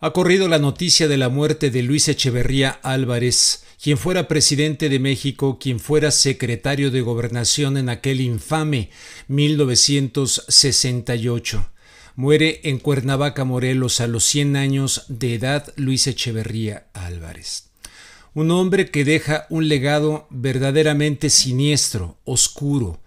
Ha corrido la noticia de la muerte de Luis Echeverría Álvarez, quien fuera presidente de México, quien fuera secretario de gobernación en aquel infame 1968. Muere en Cuernavaca, Morelos, a los 100 años de edad Luis Echeverría Álvarez. Un hombre que deja un legado verdaderamente siniestro, oscuro,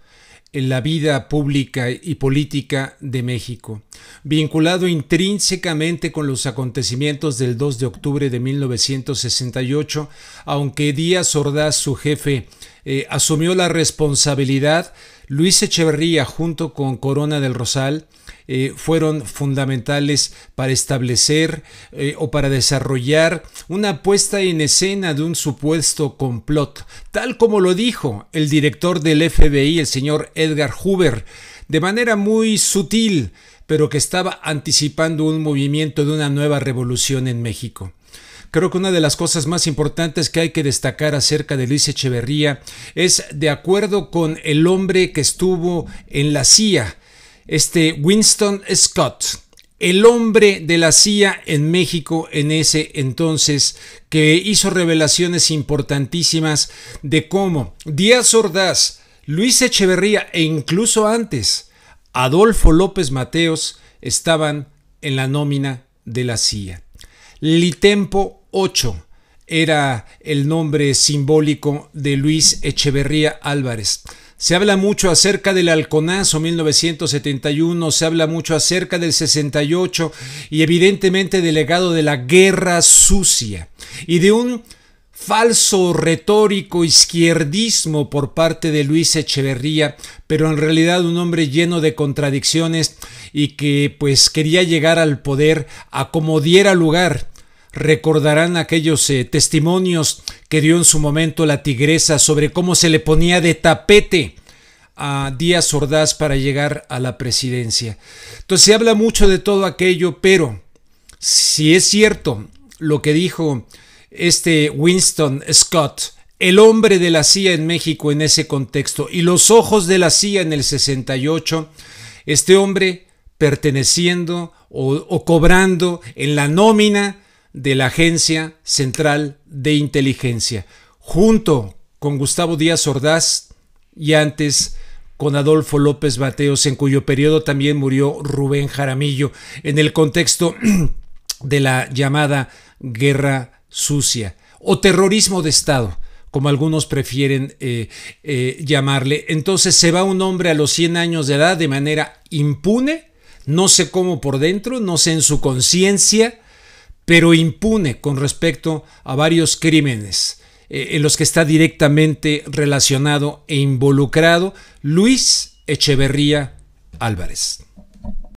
en la vida pública y política de México vinculado intrínsecamente con los acontecimientos del 2 de octubre de 1968, aunque Díaz Ordaz, su jefe, eh, asumió la responsabilidad, Luis Echeverría junto con Corona del Rosal eh, fueron fundamentales para establecer eh, o para desarrollar una puesta en escena de un supuesto complot, tal como lo dijo el director del FBI, el señor Edgar Hoover, de manera muy sutil, pero que estaba anticipando un movimiento de una nueva revolución en México. Creo que una de las cosas más importantes que hay que destacar acerca de Luis Echeverría es, de acuerdo con el hombre que estuvo en la CIA, este Winston Scott, el hombre de la CIA en México en ese entonces, que hizo revelaciones importantísimas de cómo Díaz Ordaz Luis Echeverría e incluso antes Adolfo López Mateos estaban en la nómina de la CIA. Litempo 8 era el nombre simbólico de Luis Echeverría Álvarez. Se habla mucho acerca del Halconazo 1971, se habla mucho acerca del 68 y evidentemente del legado de la guerra sucia y de un falso retórico izquierdismo por parte de Luis Echeverría, pero en realidad un hombre lleno de contradicciones y que pues quería llegar al poder a como diera lugar. Recordarán aquellos eh, testimonios que dio en su momento la tigresa sobre cómo se le ponía de tapete a Díaz Ordaz para llegar a la presidencia. Entonces se habla mucho de todo aquello, pero si es cierto lo que dijo este Winston Scott, el hombre de la CIA en México en ese contexto y los ojos de la CIA en el 68, este hombre perteneciendo o, cobrando en la nómina de la Agencia Central de Inteligencia, junto con Gustavo Díaz Ordaz y antes con Adolfo López Bateos, en cuyo periodo también murió Rubén Jaramillo, en el contexto de la llamada Guerra sucia o terrorismo de Estado como algunos prefieren eh, eh, llamarle. Entonces se va un hombre a los 100 años de edad de manera impune, no sé cómo por dentro, no sé en su conciencia, pero impune con respecto a varios crímenes eh, en los que está directamente relacionado e involucrado Luis Echeverría Álvarez.